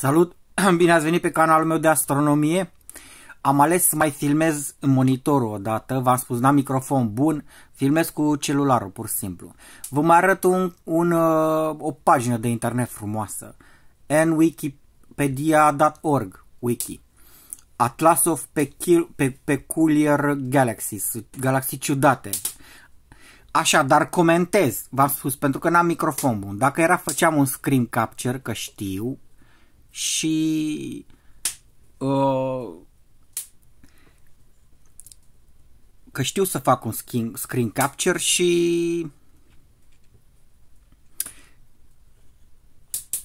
Salut! Bine ați venit pe canalul meu de astronomie! Am ales să mai filmez în monitorul odată, v-am spus, n-am microfon bun, filmez cu celularul, pur și simplu. Vă mai arăt un, un, uh, o pagină de internet frumoasă, nwikipedia.org, wiki. Atlas of Peculiar Galaxies, galaxii ciudate. Așa, dar comentez, v-am spus, pentru că n-am microfon bun. Dacă era, făceam un screen capture, că știu, și uh, că știu să fac un screen capture și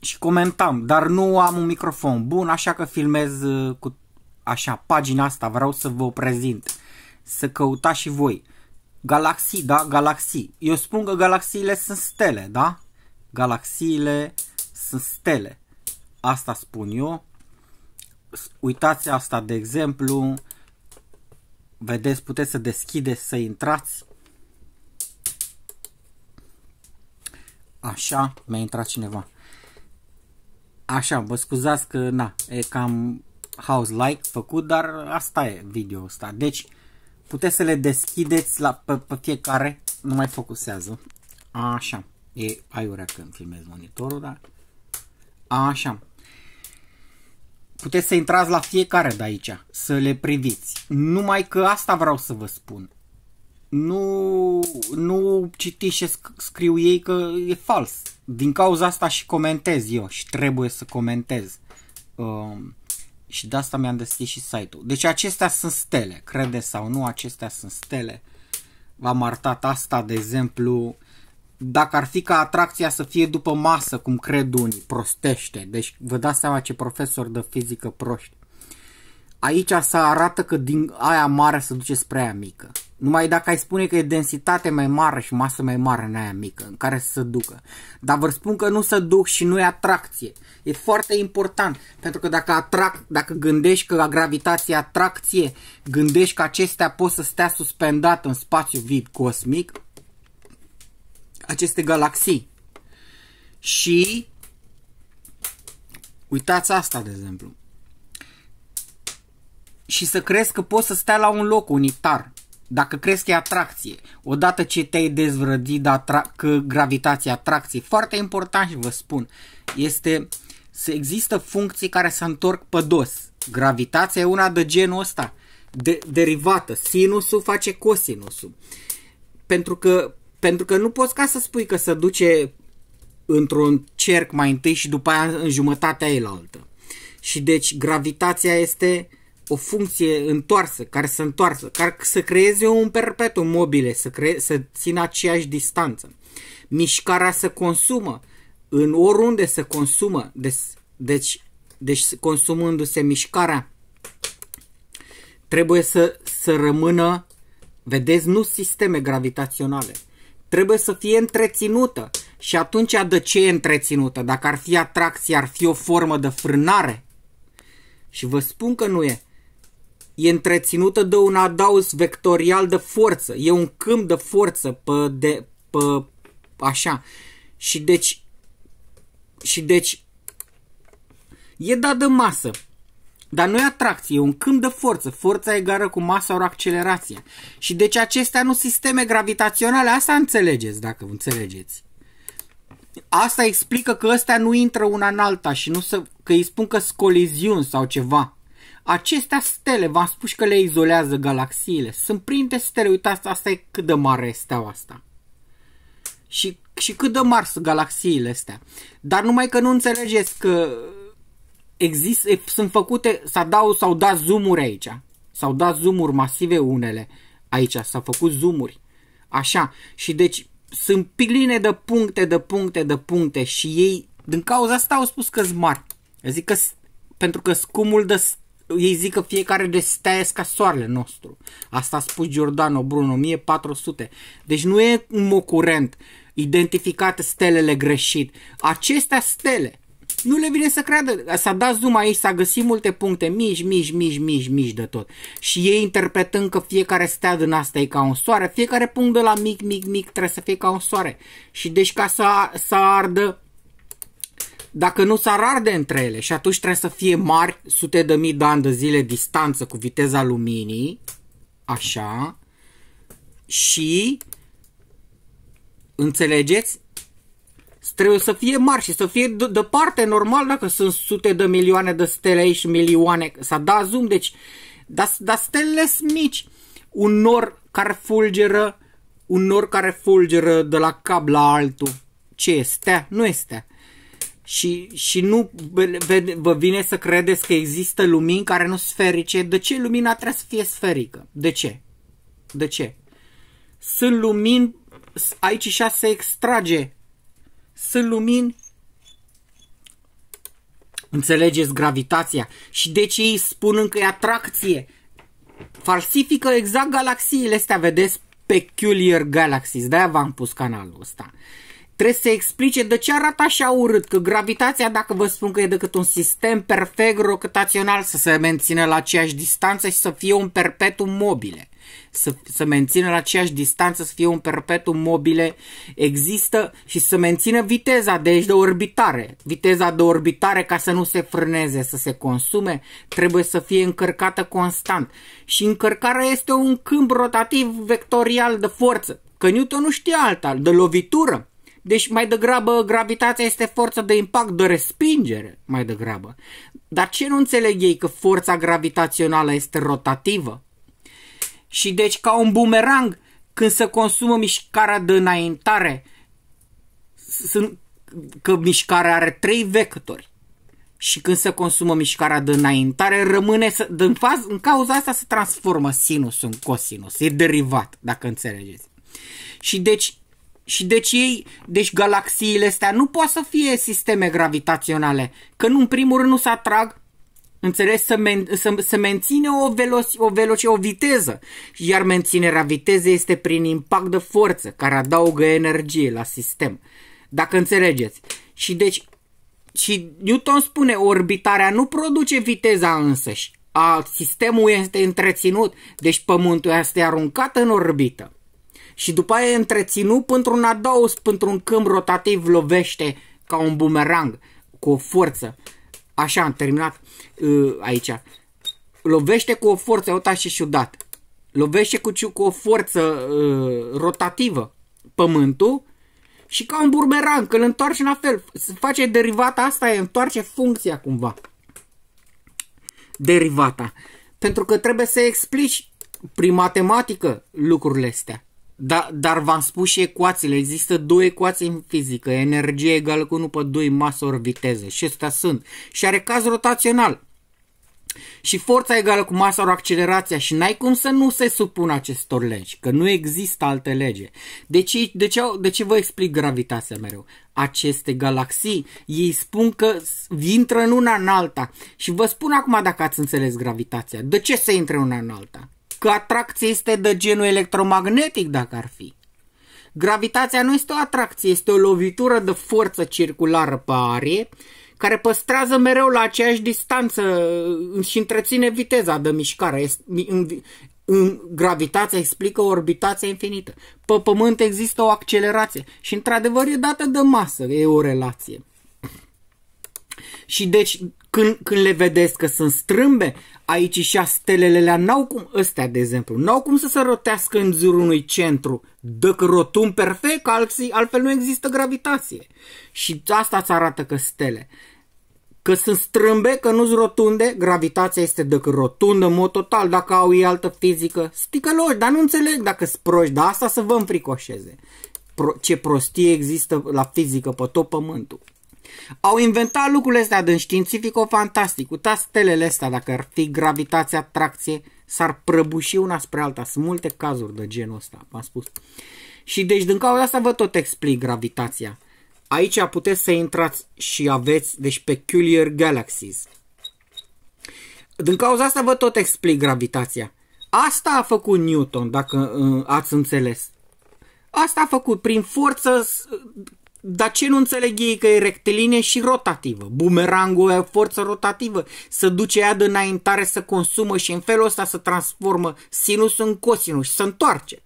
și comentam, dar nu am un microfon bun, așa că filmez uh, cu așa pagina asta, vreau să vă o prezint. Să căutați și voi. Galaxii, da? Galaxii. Eu spun că galaxiile sunt stele, da? Galaxiile sunt stele. Asta spun eu. Uitați asta, de exemplu, vedeți, puteți să deschideți, să intrați. Așa, mi-a intrat cineva. Așa, vă scuzați că, na, e cam house-like făcut, dar asta e video ăsta. Deci, puteți să le deschideți la, pe, pe fiecare, nu mai focusează. Așa, e aiurea când filmez monitorul, dar... Așa, Puteți să intrați la fiecare de aici, să le priviți. Numai că asta vreau să vă spun. Nu, nu citi ce scriu ei că e fals. Din cauza asta și comentez eu și trebuie să comentez. Um, și de asta mi-am deschis și site-ul. Deci acestea sunt stele, crede sau nu, acestea sunt stele. V-am arătat asta, de exemplu, uh, dacă ar fi ca atracția să fie după masă, cum cred unii, prostește. Deci vă dați seama ce profesor de fizică proști. Aici se arată că din aia mare se duce spre aia mică. Numai dacă ai spune că e densitate mai mare și masă mai mare în aia mică, în care să se ducă. Dar vă spun că nu se duc și nu e atracție. E foarte important, pentru că dacă, atrac, dacă gândești că la gravitație atracție, gândești că acestea pot să stea suspendate în spațiu vid cosmic, aceste galaxii. Și uitați asta, de exemplu. Și să crezi că poți să stai la un loc unitar, dacă crezi că e atracție. Odată ce te-ai dezvrădit de atra- că gravitația atracției, foarte important și vă spun, este să există funcții care se întorc pe dos. Gravitația e una de genul ăsta, de- derivată. Sinusul face cosinusul. Pentru că pentru că nu poți ca să spui că se duce într-un cerc mai întâi și după aia în jumătatea ei la altă. Și deci gravitația este o funcție întoarsă, care se întoarsă, care să creeze un perpetuum mobile, să, cre- să țină aceeași distanță. Mișcarea se consumă, în oriunde se consumă, deci, deci, deci consumându-se mișcarea, trebuie să, să rămână, vedeți, nu sisteme gravitaționale, trebuie să fie întreținută. Și atunci de ce e întreținută? Dacă ar fi atracție, ar fi o formă de frânare. Și vă spun că nu e. E întreținută de un adaus vectorial de forță. E un câmp de forță pe, de, pe așa. Și deci și deci e dat de masă. Dar nu e atracție, e un câmp de forță. Forța egală cu masa ori accelerația. Și deci acestea nu sisteme gravitaționale, asta înțelegeți, dacă înțelegeți. Asta explică că ăstea nu intră una în alta și nu să, că îi spun că sunt coliziuni sau ceva. Acestea stele, v-am spus că le izolează galaxiile. Sunt printe stele, uitați, asta e cât de mare e steaua asta. Și, și cât de mari sunt galaxiile astea. Dar numai că nu înțelegeți că exist, sunt făcute, s-a dau, s-au dat zoomuri aici. S-au dat zoomuri masive unele aici, s-au făcut zoomuri. Așa, și deci sunt piline de puncte, de puncte, de puncte și ei, din cauza asta au spus că mari. zic că, pentru că scumul de, ei zic că fiecare de stea ca soarele nostru. Asta a spus Giordano Bruno, 1400. Deci nu e un mocurent identificate stelele greșit. Acestea stele nu le vine să creadă. S-a dat zoom aici, s-a găsit multe puncte mici, mici, mici, mici, mici de tot. Și ei interpretând că fiecare stea din asta e ca un soare, fiecare punct de la mic, mic, mic trebuie să fie ca un soare. Și deci ca să, să ardă dacă nu s-ar arde între ele și atunci trebuie să fie mari sute de mii de ani de zile distanță cu viteza luminii, așa, și înțelegeți? trebuie să fie mari și să fie departe, parte normal, dacă sunt sute de milioane de stele aici, milioane, s-a dat zoom, deci, dar da stelele sunt mici. Un nor care fulgeră, un nor care fulgeră de la cap la altul. Ce este? Nu este. Și, și nu vă vine să credeți că există lumini care nu sunt sferice. De ce lumina trebuie să fie sferică? De ce? De ce? Sunt lumini, aici și se extrage sunt lumini. Înțelegeți gravitația și de ce ei spun că e atracție. Falsifică exact galaxiile astea, vedeți? Peculiar Galaxies, de-aia v-am pus canalul ăsta. Trebuie să explice de ce arată așa urât, că gravitația, dacă vă spun că e decât un sistem perfect rotațional să se mențină la aceeași distanță și să fie un perpetuum mobile să, să mențină la aceeași distanță, să fie un perpetuum mobile, există și să mențină viteza de aici de orbitare. Viteza de orbitare ca să nu se frâneze, să se consume, trebuie să fie încărcată constant. Și încărcarea este un câmp rotativ vectorial de forță. Că Newton nu știe alta, de lovitură. Deci mai degrabă gravitația este forța de impact, de respingere, mai degrabă. Dar ce nu înțeleg ei că forța gravitațională este rotativă? Și deci ca un bumerang când se consumă mișcarea de înaintare, sunt, că mișcarea are trei vectori și când se consumă mișcarea de înaintare, rămâne să, în, faz, în cauza asta se transformă sinus în cosinus, e derivat, dacă înțelegeți. Și deci, și deci ei, deci galaxiile astea nu pot să fie sisteme gravitaționale, că nu în primul rând nu se atrag Înțeles? Să, men- să, să menține o, veloci- o, veloci- o viteză. Iar menținerea vitezei este prin impact de forță, care adaugă energie la sistem. Dacă înțelegeți. Și deci, și Newton spune, orbitarea nu produce viteza însăși. A, sistemul este întreținut, deci pământul este aruncat în orbită. Și după aia e întreținut pentru un adaus, pentru un câmp rotativ, lovește ca un bumerang, cu o forță. Așa am terminat uh, aici. Lovește cu o forță, uita și ciudat. Lovește cu, cu o forță uh, rotativă pământul și ca un burmeran, că îl întoarce la fel. Face derivata asta, e întoarce funcția cumva. Derivata. Pentru că trebuie să explici prin matematică lucrurile astea. Da, dar v-am spus și ecuațiile. Există două ecuații în fizică. Energie egală cu 1 pe 2 masă ori viteză. Și astea sunt. Și are caz rotațional. Și forța egală cu masa ori accelerația și n-ai cum să nu se supună acestor legi, că nu există alte lege. De ce, de ce, de ce vă explic gravitația mereu? Aceste galaxii, ei spun că intră în una în alta. Și vă spun acum dacă ați înțeles gravitația. De ce se intre una în alta? că atracția este de genul electromagnetic, dacă ar fi. Gravitația nu este o atracție, este o lovitură de forță circulară pe arie care păstrează mereu la aceeași distanță uh, și întreține viteza de mișcare. Gravitația explică orbitația infinită. Pe Pământ există o accelerație și, într-adevăr, e dată de masă, e o relație. Și deci când, când le vedeți că sunt strâmbe, aici și a stelelele n-au cum, ăstea de exemplu, n-au cum să se rotească în jurul unui centru. Dacă rotun perfect, alții, altfel nu există gravitație. Și asta îți arată că stele. Că sunt strâmbe, că nu sunt rotunde, gravitația este dacă rotundă în mod total, dacă au ei altă fizică, sticăloși, dar nu înțeleg dacă sunt proști, dar asta să vă înfricoșeze. Pro, ce prostie există la fizică pe tot pământul. Au inventat lucrurile astea din științifico-fantastic. Uitați stelele astea, dacă ar fi gravitație, atracție, s-ar prăbuși una spre alta. Sunt multe cazuri de genul ăsta, v-am spus. Și deci din cauza asta vă tot explic gravitația. Aici puteți să intrați și aveți, deci, peculiar galaxies. Din cauza asta vă tot explic gravitația. Asta a făcut Newton, dacă uh, ați înțeles. Asta a făcut prin forță dar ce nu înțeleg ei că e rectilinie și rotativă? Bumerangul e forță rotativă, să duce ea de înaintare, să consumă și în felul ăsta să transformă sinus în cosinus și să întoarce.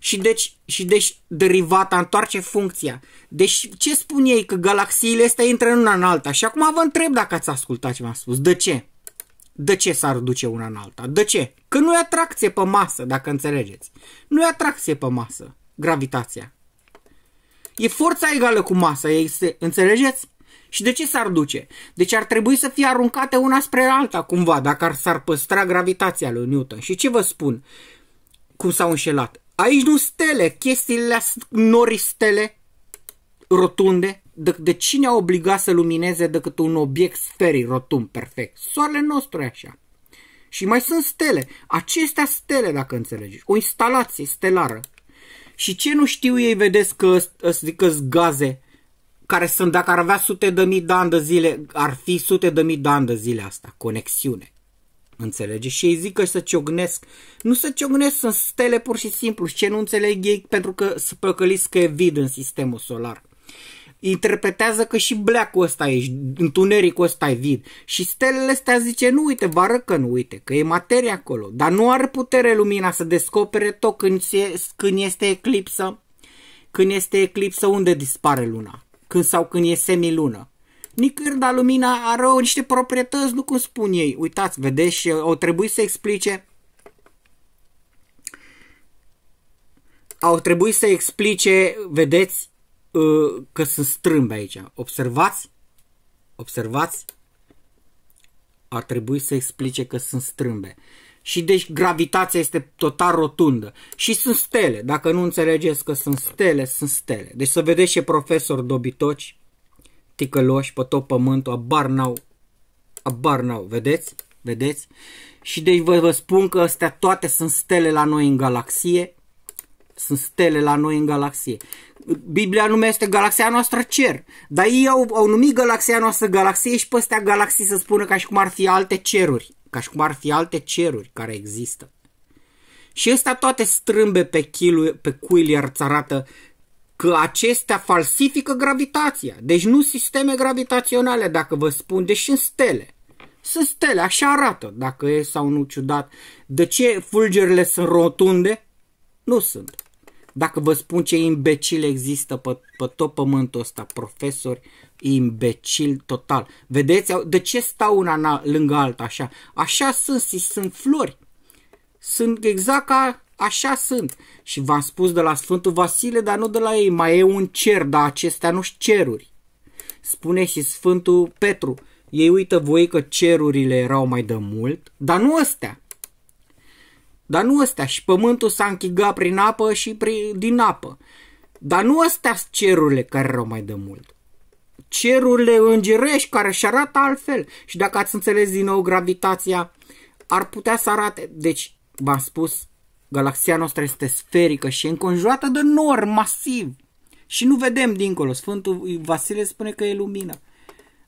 Și deci, și deci derivata întoarce funcția. Deci ce spun ei? Că galaxiile astea intră în una în alta. Și acum vă întreb dacă ați ascultat ce m-a spus. De ce? De ce s-ar duce una în alta? De ce? Că nu e atracție pe masă, dacă înțelegeți. Nu e atracție pe masă, gravitația. E forța egală cu masa, este, înțelegeți? Și de ce s-ar duce? Deci ar trebui să fie aruncate una spre alta cumva, dacă ar, s-ar păstra gravitația lui Newton. Și ce vă spun? Cum s-au înșelat? Aici nu stele, chestiile nori stele rotunde. De, de cine a obligat să lumineze decât un obiect sferic rotund perfect? Soarele nostru e așa. Și mai sunt stele. Acestea stele, dacă înțelegeți. O instalație stelară și ce nu știu ei, vedeți că zic gaze care sunt, dacă ar avea sute de mii de ani de zile, ar fi sute de mii de ani de zile asta, conexiune. Înțelege? Și ei zic că să ciognesc. Nu să ciognesc, sunt stele pur și simplu. Și ce nu înțeleg ei pentru că să păcăliți că e vid în sistemul solar interpretează că și bleacul ăsta e, întunericul ăsta e vid. Și stelele astea zice, nu uite, vă arăt că nu uite, că e materie acolo. Dar nu are putere lumina să descopere tot când, se, când este eclipsă. Când este eclipsă, unde dispare luna? Când sau când e semilună. Nicăieri, dar lumina are o, niște proprietăți, nu cum spun ei. Uitați, vedeți, au trebuie să explice au trebuit să explice, vedeți, Ă, că sunt strâmbe aici. Observați? Observați? Ar trebui să explice că sunt strâmbe. Și deci gravitația este total rotundă. Și sunt stele. Dacă nu înțelegeți că sunt stele, sunt stele. Deci să vedeți ce profesor dobitoci, ticăloși pe tot pământul, abar n-au. Abar n-au. Vedeți? Vedeți? Și deci vă, vă spun că astea toate sunt stele la noi în galaxie. Sunt stele la noi în galaxie. Biblia numește galaxia noastră cer, dar ei au, au numit galaxia noastră galaxie și pe astea galaxii să spună ca și cum ar fi alte ceruri, ca și cum ar fi alte ceruri care există. Și ăsta toate strâmbe pe, Kilu, pe Quilliard arată că acestea falsifică gravitația. Deci nu sisteme gravitaționale, dacă vă spun, deși în stele. Sunt stele, așa arată, dacă e sau nu ciudat. De ce fulgerele sunt rotunde? Nu sunt. Dacă vă spun ce imbecil există pe, pe tot pământul ăsta, profesori imbecil total. Vedeți? De ce stau una lângă alta așa? Așa sunt, și sunt flori. Sunt exact ca Așa sunt. Și v-am spus de la Sfântul Vasile, dar nu de la ei. Mai e un cer, dar acestea nu-și ceruri. Spune și Sfântul Petru. Ei uită voi că cerurile erau mai de mult, dar nu astea. Dar nu ăstea. Și pământul s-a închigat prin apă și prin, din apă. Dar nu ăstea sunt cerurile care erau mai de mult. Cerurile îngerești care și arată altfel. Și dacă ați înțeles din nou gravitația, ar putea să arate. Deci, v-am spus, galaxia noastră este sferică și înconjurată de nor masiv. Și nu vedem dincolo. Sfântul Vasile spune că e lumină.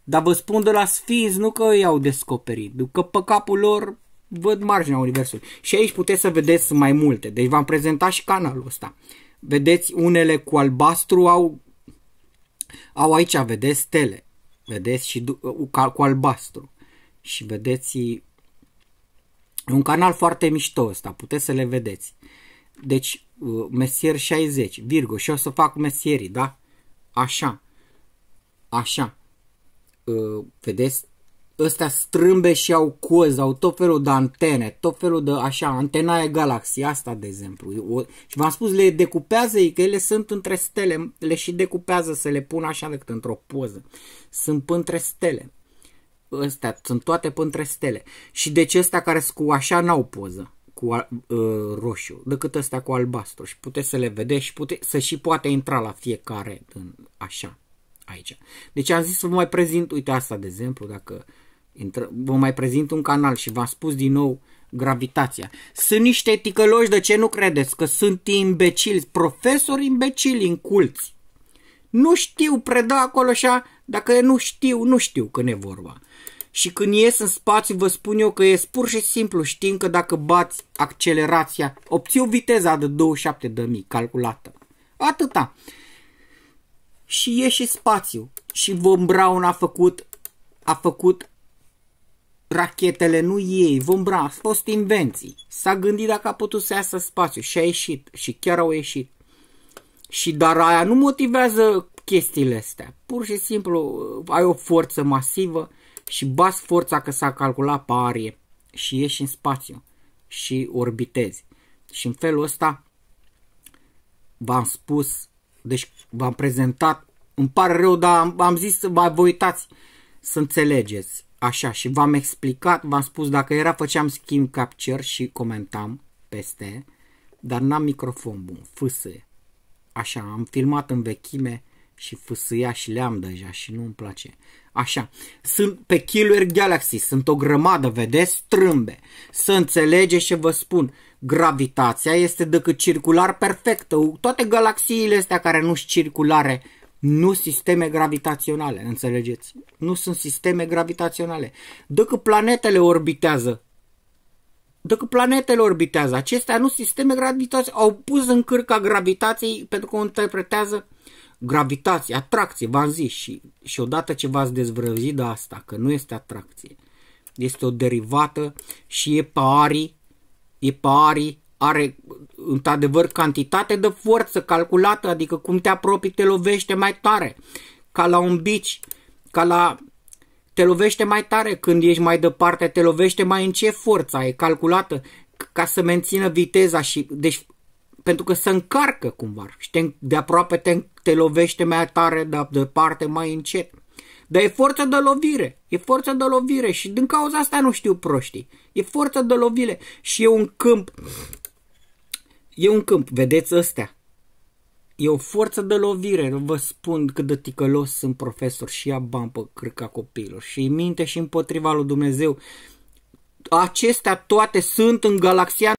Dar vă spun de la sfinți, nu că i-au descoperit, că pe capul lor văd marginea universului. Și aici puteți să vedeți mai multe. Deci v-am prezentat și canalul ăsta. Vedeți unele cu albastru au, au aici, vedeți stele. Vedeți și uh, cu albastru. Și vedeți un canal foarte mișto ăsta, puteți să le vedeți. Deci uh, mesier 60, Virgo, și o să fac mesierii, da? Așa. Așa. Uh, vedeți ăstea strâmbe și au cozi, au tot felul de antene, tot felul de așa, antena e galaxia asta de exemplu. O, și v-am spus, le decupează ei, că ele sunt între stele, le și decupează să le pun așa decât într-o poză. Sunt între stele. Ăstea sunt toate între stele. Și deci ăstea care sunt cu așa n-au poză cu uh, roșu, decât ăstea cu albastru și puteți să le vedeți și pute, să și poate intra la fiecare în, așa, aici. Deci am zis să vă mai prezint, uite asta de exemplu, dacă uh, Intră, vă mai prezint un canal și v-am spus din nou gravitația. Sunt niște ticăloși, de ce nu credeți că sunt imbecili, profesori imbecili culți. Nu știu, preda acolo așa, dacă nu știu, nu știu când e vorba. Și când ies în spațiu, vă spun eu că e pur și simplu, știm că dacă bați accelerația, obții o viteza de 27 de mii calculată. Atâta. Și ieși spațiu. Și Von Braun a făcut, a făcut rachetele nu ei, vom bra, au fost invenții. S-a gândit dacă a putut să iasă spațiu și a ieșit și chiar au ieșit. Și dar aia nu motivează chestiile astea. Pur și simplu ai o forță masivă și bas forța că s-a calculat pe arie și ieși în spațiu și orbitezi. Și în felul ăsta v-am spus, deci v-am prezentat, îmi pare rău, dar am, am zis, vă uitați, să înțelegeți. Așa, și v-am explicat, v-am spus, dacă era, făceam schimb capture și comentam peste, dar n-am microfon bun, fâsâie. Așa, am filmat în vechime și fâsâia și le-am deja și nu-mi place. Așa, sunt pe Killer Galaxy, sunt o grămadă, vedeți, strâmbe. Să înțelegeți ce vă spun, gravitația este decât circular perfectă. Toate galaxiile astea care nu sunt circulare, nu sisteme gravitaționale, înțelegeți? Nu sunt sisteme gravitaționale. Dacă planetele orbitează, dacă planetele orbitează, acestea nu sisteme gravitaționale, au pus în cârca gravitației pentru că o interpretează gravitație, atracție, v-am zis și, și odată ce v-ați dezvrăzit de asta, că nu este atracție, este o derivată și e pari, e pari are într-adevăr cantitate de forță calculată, adică cum te apropii te lovește mai tare, ca la un bici, ca la te lovește mai tare când ești mai departe, te lovește mai în ce forța e calculată ca să mențină viteza și deci pentru că se încarcă cumva și te, de aproape te, te lovește mai tare, dar de departe mai încet. Dar e forță de lovire, e forță de lovire și din cauza asta nu știu proștii. E forță de lovire și e un câmp E un câmp, vedeți ăstea. E o forță de lovire, vă spun cât de ticălos sunt profesor și ia bani pe cârca copilor și minte și împotriva lui Dumnezeu. Acestea toate sunt în galaxia